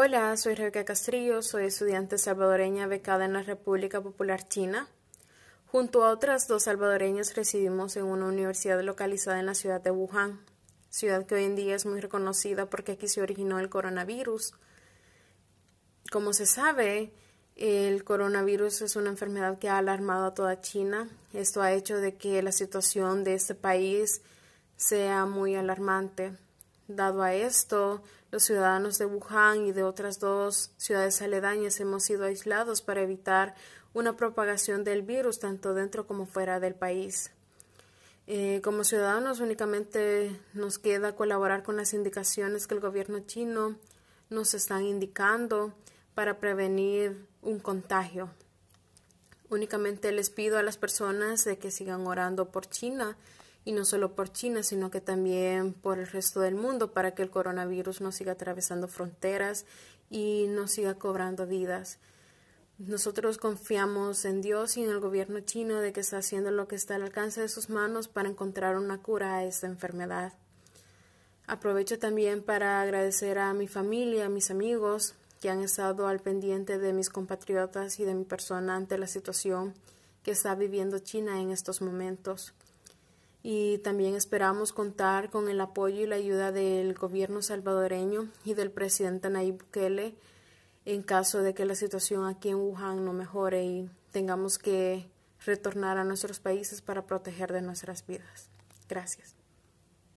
Hola, soy Rebeca Castrillo, soy estudiante salvadoreña becada en la República Popular China. Junto a otras dos salvadoreñas residimos en una universidad localizada en la ciudad de Wuhan, ciudad que hoy en día es muy reconocida porque aquí se originó el coronavirus. Como se sabe, el coronavirus es una enfermedad que ha alarmado a toda China. Esto ha hecho de que la situación de este país sea muy alarmante. Dado a esto, los ciudadanos de Wuhan y de otras dos ciudades aledañas hemos sido aislados para evitar una propagación del virus tanto dentro como fuera del país. Eh, como ciudadanos únicamente nos queda colaborar con las indicaciones que el gobierno chino nos están indicando para prevenir un contagio. Únicamente les pido a las personas de que sigan orando por China y no solo por China, sino que también por el resto del mundo para que el coronavirus no siga atravesando fronteras y no siga cobrando vidas. Nosotros confiamos en Dios y en el gobierno chino de que está haciendo lo que está al alcance de sus manos para encontrar una cura a esta enfermedad. Aprovecho también para agradecer a mi familia, a mis amigos que han estado al pendiente de mis compatriotas y de mi persona ante la situación que está viviendo China en estos momentos y también esperamos contar con el apoyo y la ayuda del gobierno salvadoreño y del presidente Nayib Bukele en caso de que la situación aquí en Wuhan no mejore y tengamos que retornar a nuestros países para proteger de nuestras vidas. Gracias.